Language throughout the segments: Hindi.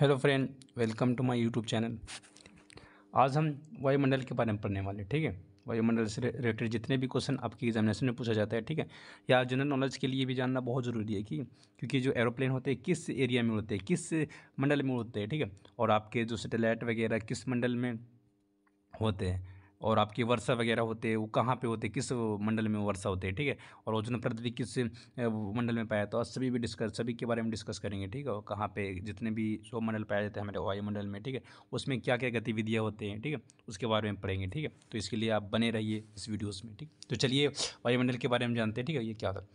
Hello friend welcome to my YouTube channel आज हम वायुमंडल के बारे में पढ़ने वाले ठीक है वायुमंडल से रिलेटेड जितने भी क्वेश्चन आपकी एग्जामिनेशन में पूछा जाता है ठीक है या जनरल नॉलेज के लिए भी जानना बहुत ज़रूरी है कि क्योंकि जो एरोप्लेन होते हैं किस एरिया में उड़ते हैं किस मंडल में उड़ते हैं ठीक है और आपके जो सेटेलाइट वगैरह किस मंडल में होते हैं और आपके वर्षा वगैरह होते हैं वो कहाँ पे होते किस मंडल में वर्षा होते हैं ठीक है और ओजन परत किस मंडल में पाया तो आज सभी भी डिस्कस सभी के बारे में डिस्कस करेंगे ठीक है और कहाँ पे जितने भी सौ मंडल पाया जाते हैं हमारे वायुमंडल में ठीक है उसमें क्या क्या गतिविधियाँ होते हैं ठीक है उसके बारे में पढ़ेंगे ठीक है तो इसके लिए आप बने रहिए इस वीडियोज़ में ठीक तो चलिए वायुमंडल के बारे में जानते हैं ठीक है ये क्या होता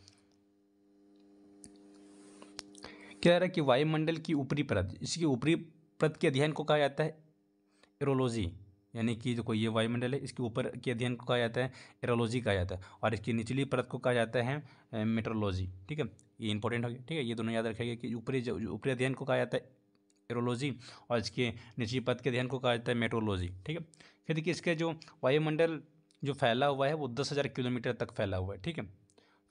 कह रहा है कि वायुमंडल की ऊपरी परत इसकी ऊपरी परत के अध्ययन को कहा जाता है एरोलॉजी यानी कि जो कोई ये वायुमंडल है इसके ऊपर के अध्ययन को कहा जाता है एरोलॉजी कहा जाता है और इसकी निचली परत को कहा जाता है मेट्रोलॉजी ठीक है ये इंपॉर्टेंट हो गया ठीक है ये दोनों याद रखेगा कि ऊपरी जो ऊपरी अध्ययन को कहा जाता है एरोलॉजी और इसके निचली परत के अध्ययन को कहा जाता है मेट्रोलॉजी ठीक है फिर देखिए इसके जो वायुमंडल जो फैला हुआ है वो दस हज़ार किलोमीटर तक फैला हुआ है ठीक है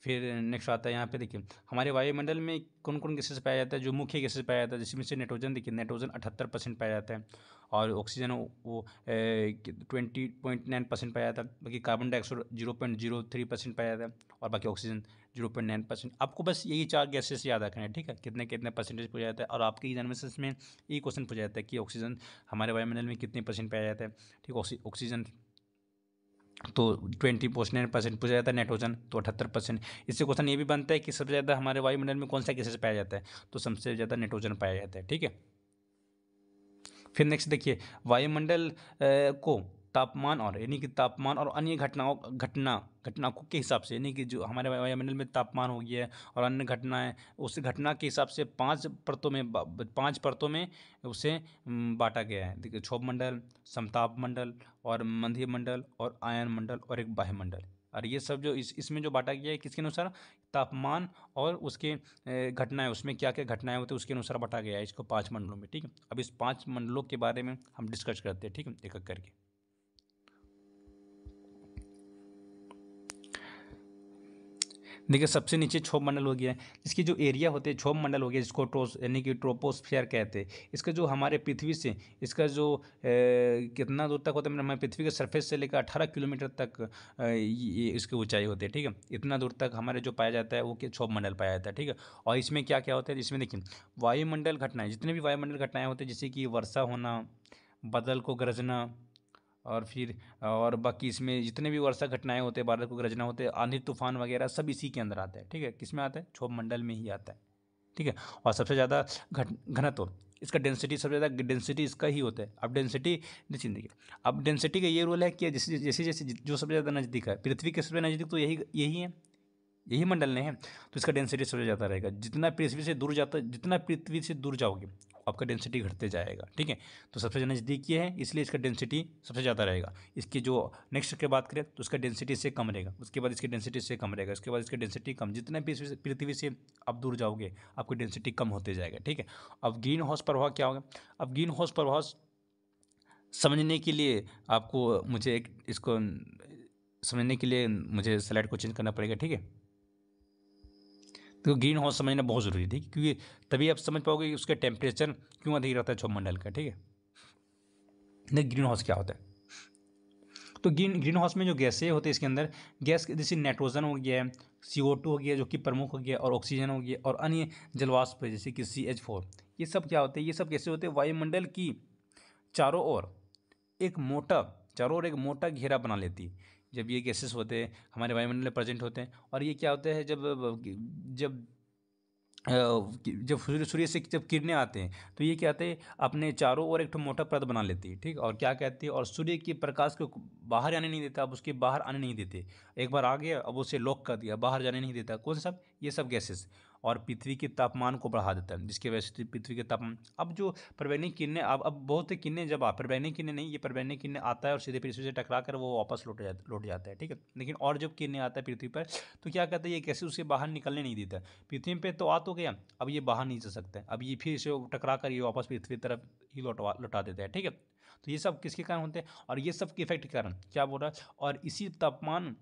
फिर नेक्स्ट आता है यहाँ पे देखिए हमारे वायुमंडल में कौन कौन गैसेस पाया जाता है जो मुख्य गैसेस पाया जाता है जिसमें से नाइट्रोजन देखिए नाइट्रोजन अठहत्तर परसेंट पाया जाता है और ऑक्सीजन वो ट्वेंटी पॉइंट नाइन परसेंट पाया जाता है बाकी carbon dioxide zero point zero three percent पाया जाता है और बाकी oxygen zero point nine percent आपको बस यही चार गैसेस याद रखना है ठीक है कितने कितने परसेंटेज पूछा जाता है और आपके एग्जामिनेशन में यही क्वेश्चन पूछा जाता है कि ऑक्सीजन हमारे वायुमंडल में कितने परसेंट पाया जाता है ठीक ऑक्सीजन तो ट्वेंटी नाइन परसेंट पूछा जाता है नाइट्रोजन तो अठहत्तर परसेंट इससे क्वेश्चन ये भी बनता है कि सबसे ज़्यादा हमारे वायुमंडल में कौन सा गैसेस पाया जाता है तो सबसे ज़्यादा नाइट्रोजन पाया जाता है ठीक है फिर नेक्स्ट देखिए वायुमंडल को तापमान और यानी कि तापमान और अन्य घटनाओं घटना घटना के हिसाब से यानी कि जो हमारे वायुमंडल में तापमान हो गया है और अन्य घटनाएं उस घटना के हिसाब से पांच परतों में पांच परतों में उसे बांटा गया है देखिए क्षोभ मंडल समताप मंडल और मंधी मंडल और आयन मंडल और एक मंडल और ये सब जो इस इसमें जो बांटा गया है किसके अनुसार तापमान और उसके घटनाएं उसमें क्या क्या घटनाएं होती है उसके अनुसार बांटा गया है इसको पांच मंडलों में ठीक है अब इस पांच मंडलों के बारे में हम डिस्कस करते हैं ठीक है एक एक करके देखिए सबसे नीचे छोप मंडल हो गया इसकी जो एरिया होते हैं छोप मंडल हो गया जिसको ट्रोस यानी कि ट्रोपोस्फेयर कहते हैं इसका जो हमारे पृथ्वी से इसका जो ए, कितना दूर तक होता है हमारे पृथ्वी के सरफेस से लेकर अठारह किलोमीटर तक ये इसकी ऊंचाई होती है ठीक है इतना दूर तक हमारे जो पाया जाता है वो छोप मंडल पाया जाता है ठीक है और इसमें क्या क्या होता है इसमें देखिए वायुमंडल घटनाएँ जितने भी वायुमंडल घटनाएँ होती हैं जैसे कि वर्षा होना बदल को गरजना और फिर और बाकी इसमें जितने भी वर्षा घटनाएं होते हैं भारत को गरजना होते हैं आंधी तूफान वगैरह सब इसी के अंदर आता है ठीक है किस में आता है क्षोभ मंडल में ही आता है ठीक है और सबसे ज़्यादा घट घनत्व इसका डेंसिटी सबसे ज़्यादा डेंसिटी इसका ही होता है अब डेंसिटी निश्चित देखिए अब डेंसिटी का ये रोल है कि जैसे जैसे जैसे जो सबसे ज़्यादा नज़दीक है पृथ्वी के सबसे नज़दीक तो यही यही है यही मंडल नहीं है तो इसका डेंसिटी सबसे जाता रहेगा जितना पृथ्वी से दूर जाता जितना पृथ्वी से दूर जाओगे आपका डेंसिटी घटते जाएगा ठीक है तो सबसे ज़्यादा नज़दीक ये है इसलिए इसका डेंसिटी सबसे ज़्यादा रहेगा इसकी जो नेक्स्ट की बात करें तो उसका डेंसिटी से कम रहेगा उसके बाद इसकी डेंसिटी से कम रहेगा उसके बाद इसकी डेंसिटी कम जितने पृथ्वी से आप दूर जाओगे आपकी डेंसिटी कम होते जाएगा ठीक है अब ग्रीन हाउस प्रभाव क्या होगा अब ग्रीन हाउस प्रभाव समझने के लिए आपको मुझे एक इसको समझने के लिए मुझे स्लाइड को चेंज करना पड़ेगा ठीक है तो ग्रीन हाउस समझना बहुत ज़रूरी थी क्योंकि तभी आप समझ पाओगे कि उसका टेम्परेचर क्यों अधिक रहता है क्षोभ मंडल का ठीक है नहीं ग्रीन हाउस क्या होता है तो ग्रीन ग्रीन हाउस में जो गैसें होती है इसके अंदर गैस जैसे नाइट्रोजन हो गया सी ओ टू हो गया जो कि प्रमुख हो गया और ऑक्सीजन हो गया और अन्य जलवाष्प जैसे कि सी एच फोर ये सब क्या होते हैं ये सब कैसे होते हैं वायुमंडल की चारों ओर एक मोटा चारों ओर एक मोटा घेरा बना लेती है जब ये गैसेस होते हैं हमारे वायुमंडल में प्रेजेंट होते हैं और ये क्या होता है जब जब जब सूर्य से जब किरणें आते हैं तो ये क्या आते हैं अपने चारों ओर एक मोटा परत बना लेती है ठीक और क्या कहती है और सूर्य के प्रकाश को बाहर आने नहीं देता अब उसके बाहर आने नहीं देते एक बार आ गया अब उसे लॉक कर दिया बाहर जाने नहीं देता कौन सब ये सब गैसेस और पृथ्वी के तापमान को बढ़ा देता है जिसकी वजह से पृथ्वी के तापमान अब जो परवैनी किरणें अब अब बहुत से किन्ने जब आ परवैनी किरणें नहीं ये परवैनी किरणें आता है और सीधे पृथ्वी से टकरा कर वो वापस लौट जाता लौट जाता है ठीक है लेकिन और जब किरणें आता है पृथ्वी पर तो क्या कहता है ये कैसे उसे बाहर निकलने नहीं देता पृथ्वी पर तो आ तो गया अब ये बाहर नहीं जा सकते अब ये फिर इसे टकरा कर ये वापस पृथ्वी तरफ ही लौटवा लौटा देता है ठीक है तो ये सब किसके कारण होते हैं और ये सब के इफेक्ट के कारण क्या बोल रहा है और इसी तापमान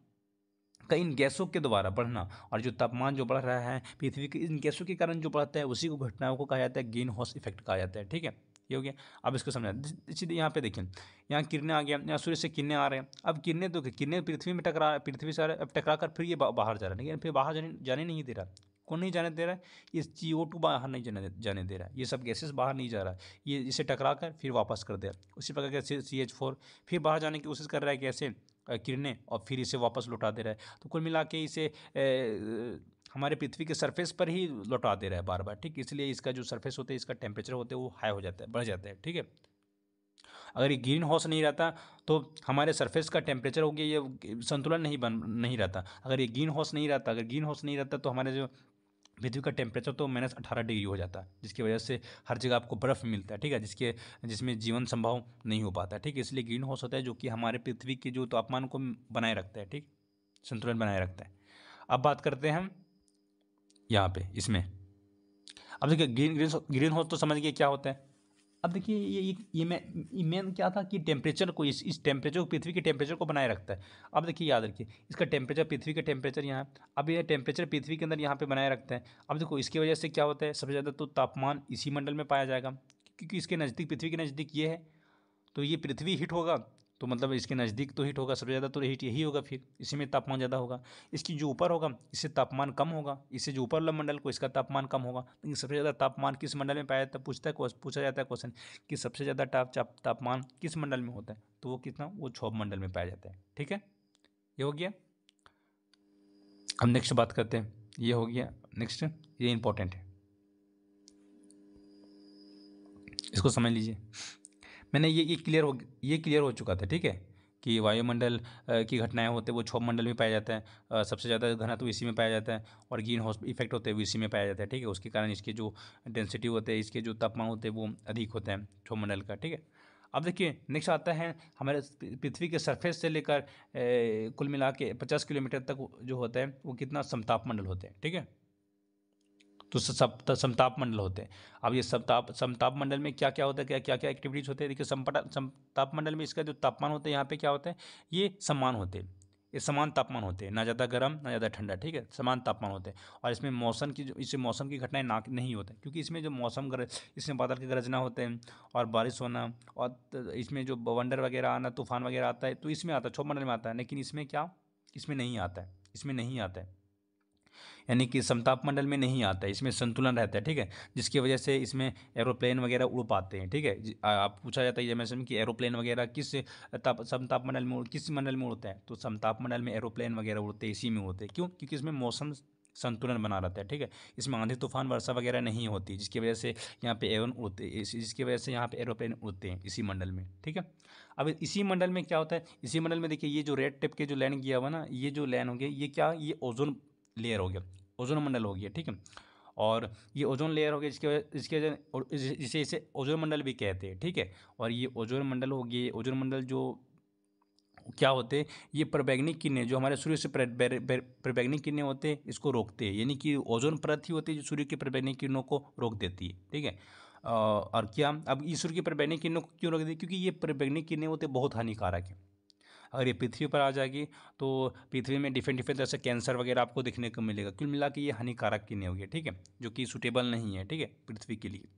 कई इन गैसों के द्वारा बढ़ना और जो तापमान जो बढ़ रहा है पृथ्वी के इन गैसों के कारण जो बढ़ता है उसी को घटनाओं को कहा जाता है ग्रीन हाउस इफेक्ट कहा जाता है ठीक है ये हो गया अब इसको समझा इसी यहाँ पे देखिए यहाँ किरने आ गया यहाँ सूर्य से किरने आ रहे हैं अब किरने तो किरने पृथ्वी में टकरा पृथ्वी से अब टकरा कर फिर ये बाहर जा रहा है लेकिन फिर बाहर जाने जाने नहीं दे रहा को नहीं जाने दे रहा है ये सी ओ टू बाहर नहीं जाने जाने दे रहा है ये सब गैसेस बाहर नहीं जा रहा है ये इसे टकरा कर फिर वापस कर दे रहा उसी प्रकार के सी एच फोर फिर बाहर जाने की कोशिश कर रहा है कैसे किरणें और फिर इसे वापस लौटा दे रहा है तो कुल मिला के इसे ए, हमारे पृथ्वी के सरफेस पर ही लौटा दे रहा है बार बार ठीक इसलिए इसका जो सरफेस होता है इसका टेम्परेचर होता है वो हाई हो जाता है बढ़ जाता है ठीक है अगर ये ग्रीन हाउस नहीं रहता तो हमारे सरफेस का टेम्परेचर हो गया ये संतुलन नहीं बन नहीं रहता अगर ये ग्रीन हाउस नहीं रहता अगर ग्रीन हाउस नहीं रहता तो हमारे जो पृथ्वी का टेम्परेचर तो माइनस अठारह डिग्री हो जाता है जिसकी वजह से हर जगह आपको बर्फ़ मिलता है ठीक है जिसके जिसमें जीवन संभव नहीं हो पाता है ठीक है इसलिए ग्रीन हाउस होता है जो कि हमारे पृथ्वी के जो तापमान को बनाए रखता है ठीक संतुलन बनाए रखता है अब बात करते हैं हम यहाँ पे इसमें अब देखिए ग्रीन ग्रीन ग्रीन हाउस तो समझ गए क्या होता है अब देखिए ये ये ये मैन क्या था कि टेम्परेचर को इस इस टेम्परेचर को पृथ्वी के टेम्परेचर को बनाए रखता है अब देखिए याद रखिए इसका टेम्परेचर पृथ्वी का टेम्परेचर यहाँ अब ये टेम्परेचर पृथ्वी के अंदर यहाँ पे बनाए रखता है अब देखो इसकी वजह से क्या होता है सबसे ज़्यादा तो तापमान इसी मंडल में पाया जाएगा क्योंकि इसके नज़दीक पृथ्वी के नज़दीक ये है तो ये पृथ्वी हिट होगा तो मतलब इसके नज़दीक तो हीट होगा सबसे ज़्यादा तो हीट यही होगा फिर इसी में तापमान ज़्यादा होगा इसकी जो ऊपर होगा इससे तापमान कम होगा इससे जो ऊपर वाला मंडल को इसका तापमान कम होगा लेकिन सबसे ज़्यादा तापमान किस मंडल में पाया जाता है पूछता है पूछा जाता है क्वेश्चन कि सबसे ज़्यादा ताप तापमान किस मंडल में होता है तो वो कितना वो क्षोभ मंडल में पाया जाता है ठीक है ये हो गया अब नेक्स्ट बात करते हैं ये हो गया नेक्स्ट ये इम्पोर्टेंट है इसको समझ लीजिए मैंने ये ये क्लियर हो ये क्लियर हो चुका था ठीक है कि वायुमंडल की घटनाएं होते हैं वो क्षोभ मंडल में पाया जाता है सबसे ज़्यादा घना तो इसी में पाया जाता है और ग्रीन हाउस इफेक्ट होते हैं वो इसी में पाया जाता है ठीक है उसके कारण इसके जो डेंसिटी होते हैं इसके जो तापमान होते हैं वो अधिक होते हैं क्षोभ मंडल का ठीक है अब देखिए नेक्स्ट आता है हमारे पृथ्वी के सरफेस से लेकर कुल मिला के पचास किलोमीटर तक जो होता है वो कितना समताप मंडल होते हैं ठीक है तो सब समताप मंडल होते हैं अब ये समताप समताप मंडल में क्या क्या होता है क्या क्या क्या एक्टिविटीज़ होते हैं देखिए संपटा समताप मंडल में इसका जो तापमान होता है यहाँ पे क्या होता है ये समान होते हैं ये समान तापमान होते हैं ना ज़्यादा गर्म ना ज़्यादा ठंडा ठीक है समान तापमान होते हैं और इसमें मौसम की जो इससे मौसम की घटनाएं ना नहीं होते क्योंकि इसमें जो मौसम गरज इसमें बादल के गरजना होते हैं और बारिश होना और इसमें जो वंडर वगैरह आना तूफान वगैरह आता है तो इसमें आता है छोप मंडल में आता है लेकिन इसमें क्या इसमें नहीं आता है इसमें नहीं आता है यानी कि समताप मंडल में नहीं आता है इसमें संतुलन रहता है ठीक है जिसकी वजह से इसमें एरोप्लेन वगैरह उड़ पाते हैं ठीक है आप पूछा जाता है जैसे कि एरोप्लेन वगैरह किस ताप समताप मंडल में किस मंडल में उड़ता है तो समताप मंडल में एरोप्लेन वगैरह उड़ते हैं इसी में उड़ते हैं क्यों क्योंकि इसमें मौसम संतुलन बना रहता है ठीक है इसमें आंधी तूफान वर्षा वगैरह नहीं होती जिसकी वजह से यहाँ पे एवन उड़ते जिसकी वजह से यहाँ पे एरोप्लेन उड़ते हैं इसी मंडल में ठीक है अब इसी मंडल में क्या होता है इसी मंडल में देखिए ये जो रेड टिप के जो लैंड किया हुआ ना ये जो लैंड हो गया ये क्या ये ओजोन लेयर हो गया ओजोन मंडल हो गया ठीक है और ये ओजोन लेयर हो गया जिसके वजह इसके वजह इसे इसे ओजोन मंडल भी कहते हैं ठीक है और ये ओजोन मंडल हो गया ओजोन मंडल जो क्या होते हैं ये प्रवैग्निक किरणें जो हमारे सूर्य से प्रवैग्निक किरणें होते हैं इसको रोकते हैं यानी कि ओजोन परत ही होती है जो सूर्य की प्रवैग्निक किरणों को रोक देती है ठीक है और क्या अब ये सूर्य की प्रवैग्निक किरणों को क्यों रोक देती है क्योंकि ये प्रवैग्निक किरणें होते बहुत हानिकारक हैं अगर ये पृथ्वी पर आ जाएगी तो पृथ्वी में डिफरेंट डिफरेंट तरह से कैंसर वगैरह आपको देखने को मिलेगा कुल मिला के ये हानिकारक नहीं होगी ठीक है जो कि सुटेबल नहीं है ठीक है पृथ्वी के लिए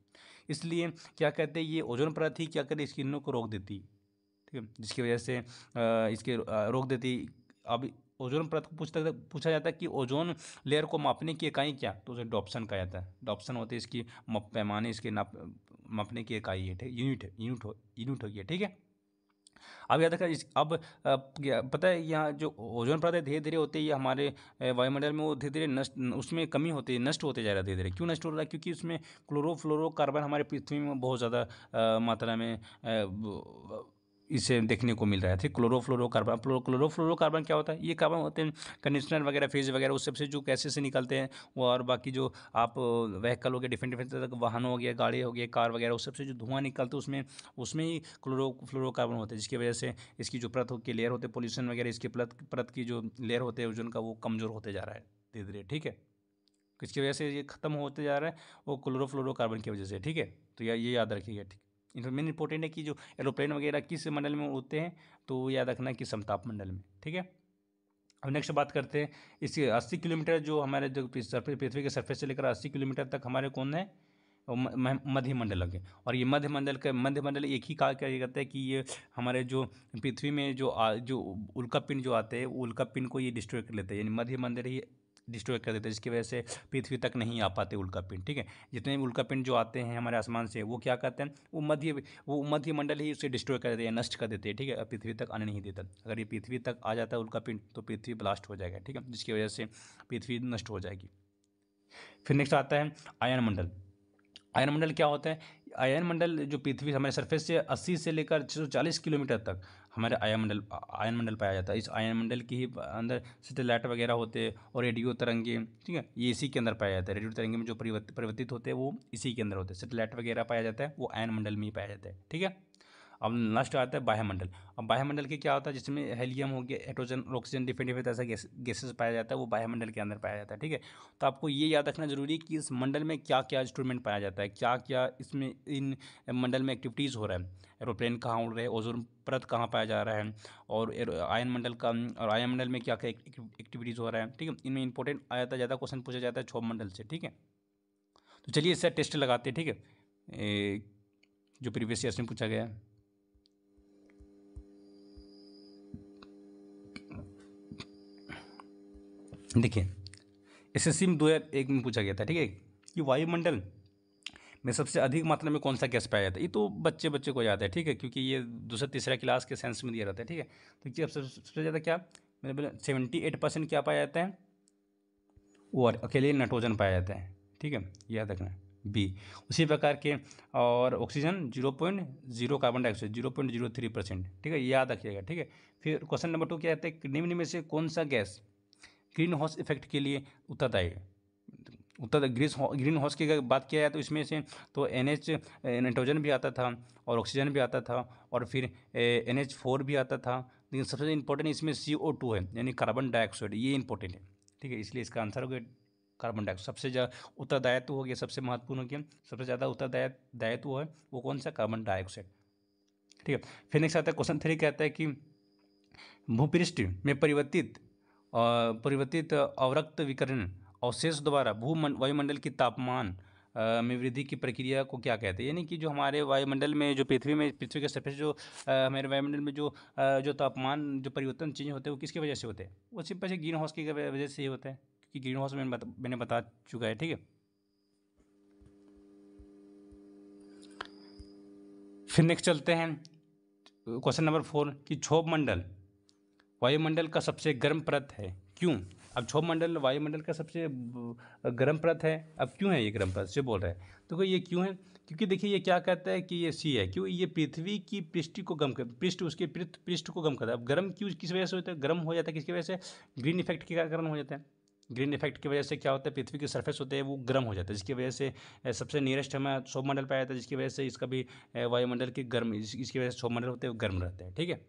इसलिए क्या कहते हैं ये ओजोन परत ही क्या करे इस किरणों को रोक देती ठीक है जिसकी वजह से इसके रोक देती अब ओजोन परत को पूछता पूछा जाता है कि ओजोन लेयर को मापने की इकाई क्या तो उसे डॉप्सन कहा जाता है डॉप्सन होते इसकी पैमाने इसके नाप मापने की इकाई है ठीक यूनिट यूनिट हो यूनिट होगी ठीक है अब याद रखा अब पता है यहाँ जो ओजोन परत है धीरे धीरे होते ही हमारे वायुमंडल में वो धीरे धीरे नष्ट उसमें कमी होती है नष्ट होते जा रहा है धीरे धीरे क्यों नष्ट हो रहा है क्योंकि उसमें क्लोरो फ्लोरो कार्बन हमारे पृथ्वी में बहुत ज़्यादा मात्रा में इसे देखने को मिल रहा है क्लोरोफ्लोरोकार्बन क्लोरोफ्लोरोकार्बन क्या होता है ये कार्बन होते हैं कंडीशनर वगैरह फेज वगैरह उस सबसे जो कैसे से निकलते हैं और बाकी जो आप व्हीकल हो गया डिफरेंट डिफरेंट तरह वाहन हो गया गाड़ी हो गया कार वगैरह उस सबसे जो धुआं निकलता है उसमें उसमें ही क्लोरोफ्लोरोकार्बन होते हैं जिसकी वजह से इसकी जो प्रत के लेयर होते हैं पोल्यूशन वगैरह इसकी प्रत प्रत की जो लेयर होते हैं उनका का वो कमज़ोर होते जा रहा है धीरे धीरे ठीक है इसकी वजह से ये ख़त्म होते जा रहा है वो क्लोरोफ्लोरोकार्बन की वजह से ठीक है तो या ये याद रखिएगा ठीक मेन तो इंपॉर्टेंट है कि जो एरोप्लेन वगैरह किस मंडल में उड़ते हैं तो याद रखना कि समताप मंडल में ठीक है अब नेक्स्ट बात करते हैं इसके 80 किलोमीटर जो हमारे जो पृथ्वी के सरफेस से लेकर 80 किलोमीटर तक हमारे कौन है मध्य मंडल के और ये मध्य मंडल का मध्य मंडल एक ही कहा क्या करता है कि ये हमारे जो पृथ्वी में जो आ, जो उल्का पिंड जो आते हैं उल्का पिंड को ये डिस्ट्रॉय कर लेते हैं यानी मध्य मंडल ही डिस्ट्रॉय कर देते हैं जिसकी वजह से पृथ्वी तक नहीं आ पाते उल्का पिंड ठीक है जितने भी उल्का पिंड जो आते हैं हमारे आसमान से वो क्या करते हैं वो मध्य वो मध्य मंडल ही उसे डिस्ट्रॉय कर देते हैं नष्ट कर देते हैं ठीक है पृथ्वी तक आने नहीं देता अगर ये पृथ्वी तक आ जाता है उल्का पिंड तो पृथ्वी ब्लास्ट हो जाएगा ठीक है जिसकी वजह से पृथ्वी नष्ट हो जाएगी फिर नेक्स्ट आता है आयन मंडल आयन मंडल क्या होता है आयन मंडल जो पृथ्वी हमारे सरफेस से 80 से लेकर 140 किलोमीटर तक हमारे हम्म। आयन मंडल आयन मंडल पाया जाता है इस आयन मंडल के ही अंदर सेटेलाइट वगैरह होते हैं और रेडियो तरंगे ठीक है ये इसी के अंदर पाया जाता है रेडियो तरंगे में जो परिवर्तित होते हैं वो इसी के अंदर होते हैं सेटेलाइट वगैरह पाया जाता है वो आयन मंडल में ही पाया जाता है ठीक है अब लास्ट आता है बाह्यमंडल अब बाह्यमंडल के क्या होता है जिसमें हेलियम हो गया हाइड्रोजन ऑक्सीजन डिफरेंट डिफरेंट ऐसा गैसेस पाया जाता है वो बाह्यमंडल के अंदर पाया जाता है ठीक है तो आपको ये याद रखना जरूरी है कि इस मंडल में क्या क्या इंस्ट्रूमेंट पाया जाता है क्या क्या इसमें इन मंडल में एक्टिविटीज़ हो रहा है एरोप्लेन कहाँ उड़ रहे हैं ओजोन परत कहाँ पाया जा रहा है और आयन मंडल का और आयन मंडल में क्या क्या एक्टिविटीज़ हो रहा है ठीक है इनमें इंपॉर्टेंट आ जाता ज़्यादा क्वेश्चन पूछा जाता है क्षोभ मंडल से ठीक है तो चलिए इससे टेस्ट लगाते हैं ठीक है जो प्रीवियस ईयर में पूछा गया है देखिए एस एस सी में दो हज़ार एक में पूछा गया था ठीक है कि वायुमंडल में सबसे अधिक मात्रा में कौन सा गैस पाया जाता है ये तो बच्चे बच्चे को याद है ठीक है क्योंकि ये दूसरा तीसरा क्लास के सेंस में दिया जाता है ठीक है तो अब सबसे ज़्यादा क्या मैंने बोला सेवेंटी एट परसेंट क्या पाया जाता है और अकेले नाइट्रोजन पाया जाता है ठीक है याद रखना बी उसी प्रकार के और oxygen zero point zero carbon dioxide zero point zero three percent ठीक है याद रखिएगा ठीक है फिर क्वेश्चन नंबर टू क्या आता है निम्न में से कौन सा गैस ग्रीन हाउस इफेक्ट के लिए उत्तरदायी है उत्तर ग्रीस ग्रीन हाउस की अगर बात किया जाए तो इसमें से तो एन एच नाइट्रोजन भी आता था और ऑक्सीजन भी आता था और फिर एन एच फोर भी आता था लेकिन सबसे इंपॉर्टेंट इसमें सी ओ टू है यानी कार्बन डाइऑक्साइड ये इंपॉर्टेंट है ठीक है इसलिए इसका आंसर हो गया कार्बन डाइऑक्साइड सबसे ज़्यादा उत्तरदायित्व हो गया सबसे महत्वपूर्ण हो गया सबसे ज़्यादा उत्तरदाय दायित्व है वो कौन सा कार्बन डाइऑक्साइड ठीक है फिर नेक्स्ट आता है क्वेश्चन थ्री कहता है कि भूपृष्ठ में परिवर्तित परिवर्तित अवरक्त विकरण अवशेष द्वारा भू वायुमंडल की तापमान में वृद्धि की प्रक्रिया को क्या कहते हैं यानी कि जो हमारे वायुमंडल में जो पृथ्वी में पृथ्वी के सरफेस जो हमारे वायुमंडल में जो जो तापमान जो परिवर्तन चेंज होते हैं वो किसकी वजह से होते हैं वो सिंपल से ग्रीन हाउस की वजह से ही होता है क्योंकि ग्रीन हाउस मैंने मैंने बता चुका है ठीक है फिर नेक्स्ट चलते हैं क्वेश्चन नंबर फोर कि क्षोभ मंडल वायुमंडल का सबसे गर्म परत है क्यों अब मंडल वायुमंडल का सबसे गर्म परत है अब क्यों है ये गर्म परत से बोल रहे हैं तो ये क्यों है क्योंकि देखिए ये क्या कहता है कि ये सी है क्यों ये पृथ्वी की पृष्ठ को गम कर पृष्ठ उसके पृष्ठ को गम करता है अब गर्म क्यों किस वजह से होता है गर्म हो जाता है किसकी वजह से ग्रीन इफेक्ट के कारण हो जाता है ग्रीन इफेक्ट की वजह से क्या होता है पृथ्वी के सरफेस होते हैं वो गर्म हो जाता है जिसकी वजह से सबसे नियरेस्ट हमें मंडल पाया जाता है जिसकी वजह से इसका भी वायुमंडल की गर्म इसकी वजह से मंडल होते हैं वो गर्म रहते हैं ठीक है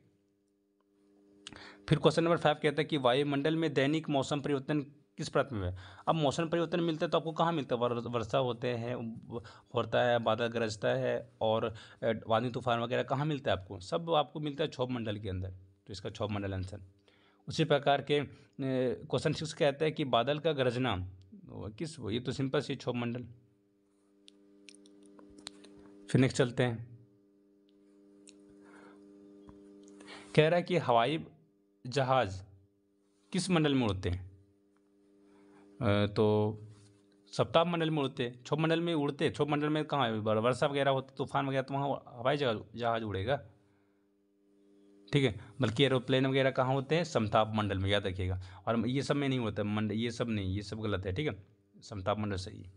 फिर क्वेश्चन नंबर फाइव कहता है कि वायुमंडल में दैनिक मौसम परिवर्तन किस परत में अब मौसम परिवर्तन मिलता है तो आपको कहाँ मिलता है वर्षा होते हैं होता है बादल गरजता है और वादी तूफान वगैरह कहाँ मिलता है आपको सब आपको मिलता है क्षोभ मंडल के अंदर तो इसका क्षोभ मंडल आंसर उसी प्रकार के क्वेश्चन सिक्स कहता है कि बादल का गरजना किस ये तो सिंपल सी क्षोभ मंडल फिर नेक्स्ट चलते हैं कह रहा है कि हवाई जहाज किस मंडल में उड़ते हैं तो सप्ताह मंडल में उड़ते हैं छो मंडल में उड़ते छो मंडल में कहाँ वर्षा वगैरह होती तूफान वगैरह तो वहाँ हवाई जहाज जहाज उड़ेगा ठीक है बल्कि एरोप्लेन वगैरह कहाँ होते हैं समताप मंडल में याद रखिएगा और ये सब में नहीं होता मंडल ये सब नहीं ये सब गलत है ठीक है समताप मंडल सही है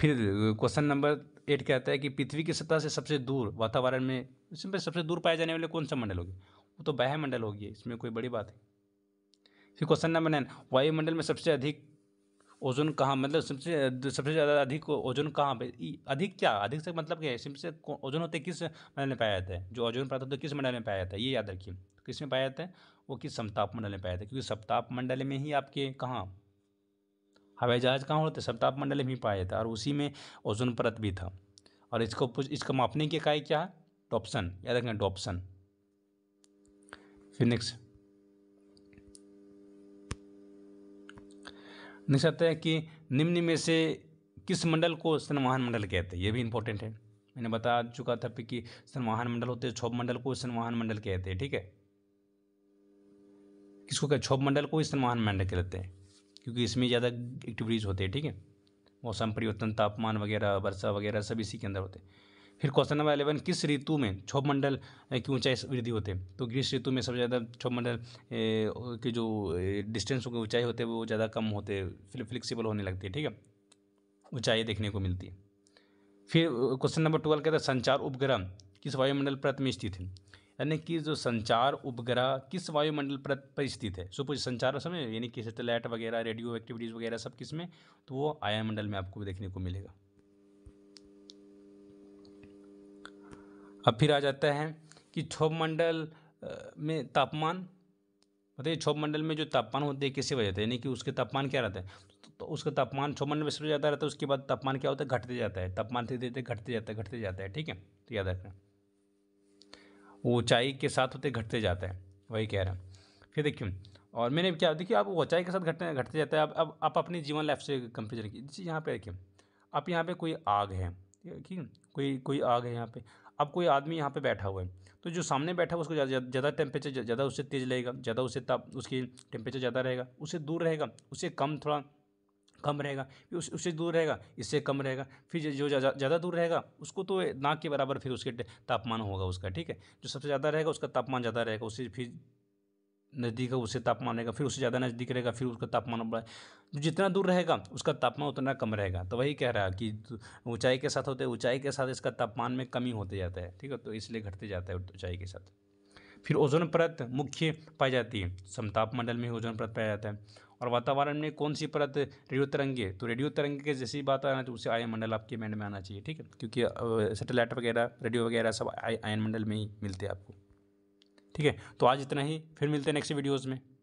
फिर क्वेश्चन नंबर एट कहता है कि पृथ्वी की सतह से सबसे दूर वातावरण में इसमें सबसे दूर पाए जाने वाले कौन सा मंडल होगी वो तो मंडल होगी इसमें कोई बड़ी बात है फिर क्वेश्चन नंबर नाइन वायुमंडल में सबसे अधिक ओजोन कहाँ मतलब सबसे सबसे ज़्यादा अधिक ओजोन कहाँ पे अधिक क्या अधिक से मतलब क्या है सबसे ओजोन होते किस मंडल में पाया जाता है जो ओजोन प्राप्त होता है किस मंडल में पाया जाता है ये याद रखिए किस में पाया जाता है वो किस समताप मंडल में पाया जाता है क्योंकि सप्ताप मंडल में ही आपके कहाँ हवाई जहाज कहाँ होते सप्ताप मंडल में ही पाया जाता है और उसी में ओजोन परत भी था और इसको इसको मापने की इकाई क्या है टॉप्सन याद रखें डॉप्सन फिनिक्स नेक्स्ट आता है कि निम्न में से किस मंडल को सनवाहन मंडल कहते हैं ये भी इंपॉर्टेंट है मैंने बता चुका था कि सनवाहन मंडल होते हैं क्षोभ मंडल को सनवाहन मंडल कहते हैं ठीक है किसको कहते क्षोभ मंडल को सनवाहन मंडल कहते हैं क्योंकि इसमें ज़्यादा एक्टिविटीज़ होते हैं ठीक है मौसम परिवर्तन तापमान वगैरह वर्षा वगैरह सब इसी के अंदर होते हैं फिर क्वेश्चन नंबर अलेवन किस ऋतु में मंडल की ऊंचाई वृद्धि होते हैं तो ग्रीष्म ऋतु में सबसे ज़्यादा मंडल के जो डिस्टेंस की ऊंचाई होते हैं वो ज़्यादा कम होते फिर फ्लेक्सिबल होने लगती है ठीक है ऊंचाई देखने को मिलती है फिर क्वेश्चन नंबर ट्वेल्व कहता है संचार उपग्रह किस वायुमंडल प्रत में स्थित है यानी कि जो संचार उपग्रह किस वायुमंडल प्रत पर स्थित है सो कुछ संचार समय यानी कि सैटेलाइट वगैरह रेडियो एक्टिविटीज़ वगैरह सब किस में तो वो आयामंडल में आपको देखने को मिलेगा अब फिर आ जाता है कि क्षोभ मंडल में तापमान बताइए क्षोभ मंडल में जो तापमान होते हैं किसी वजह से यानी कि उसके तापमान क्या रहता है तो, तो उसका तापमान क्षोभ मंडल में सबसे ज़्यादा रहता है उसके बाद तापमान क्या होता है घटते जाता है तापमान धीरे धीरे घटते जाता है घटते जाता है ठीक है तो याद रखना ऊंचाई के साथ होते घटते जाता है वही कह रहा हूँ फिर देखिए और मैंने क्या देखिए आप ऊंचाई के साथ घटते घटते जाते हैं अब अब आप अपनी जीवन लाइफ से कंपेयर कीजिए यहाँ पे देखिए आप यहाँ पे कोई आग है ठीक है कोई कोई आग है यहाँ पे अब कोई आदमी यहाँ पे बैठा हुआ है तो जो सामने बैठा हुआ उसको ज़्यादा टेम्परेचर ज़्यादा उससे तेज़ लगेगा ज़्यादा उससे ताप उसकी टेम्परेचर ज़्यादा रहेगा उससे दूर रहेगा उससे कम थोड़ा कम रहेगा फिर उस उससे दूर रहेगा इससे कम रहेगा फिर जो ज़्यादा दूर रहेगा उसको तो नाक के बराबर फिर उसके तापमान होगा उसका ठीक है जो सबसे ज़्यादा रहेगा उसका तापमान ज़्यादा रहेगा उससे फिर नज़दीक है उससे तापमान रहेगा फिर उससे ज़्यादा नज़दीक रहेगा फिर उसका तापमान बढ़ा जो तो जितना दूर रहेगा उसका तापमान उतना कम रहेगा तो वही कह रहा है कि ऊंचाई के साथ होते ऊंचाई के साथ इसका तापमान में कमी होते जाता है ठीक है तो इसलिए घटते जाता है ऊंचाई के साथ फिर ओजोन परत मुख्य पाई जाती है समताप मंडल में ओजोन परत पाया जाता है और वातावरण में कौन सी परत रेडियो तरंगे तो रेडियो तरंगे के जैसी बात आना तो उसे आयन मंडल आपके माइंड में आना चाहिए ठीक है क्योंकि सैटेलाइट वगैरह रेडियो वगैरह सब आयन मंडल में ही मिलते हैं आपको ठीक है तो आज इतना ही फिर मिलते हैं नेक्स्ट वीडियोज़ में